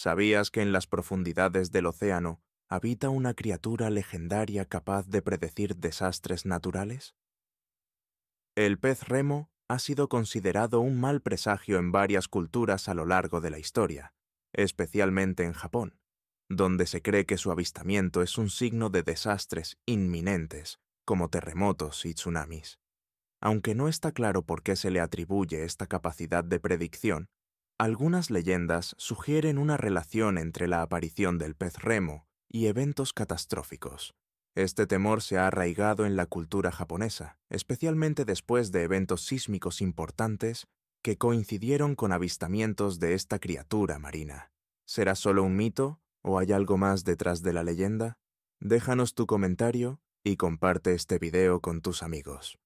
¿Sabías que en las profundidades del océano habita una criatura legendaria capaz de predecir desastres naturales? El pez remo ha sido considerado un mal presagio en varias culturas a lo largo de la historia, especialmente en Japón, donde se cree que su avistamiento es un signo de desastres inminentes, como terremotos y tsunamis. Aunque no está claro por qué se le atribuye esta capacidad de predicción, algunas leyendas sugieren una relación entre la aparición del pez remo y eventos catastróficos. Este temor se ha arraigado en la cultura japonesa, especialmente después de eventos sísmicos importantes que coincidieron con avistamientos de esta criatura marina. ¿Será solo un mito o hay algo más detrás de la leyenda? Déjanos tu comentario y comparte este video con tus amigos.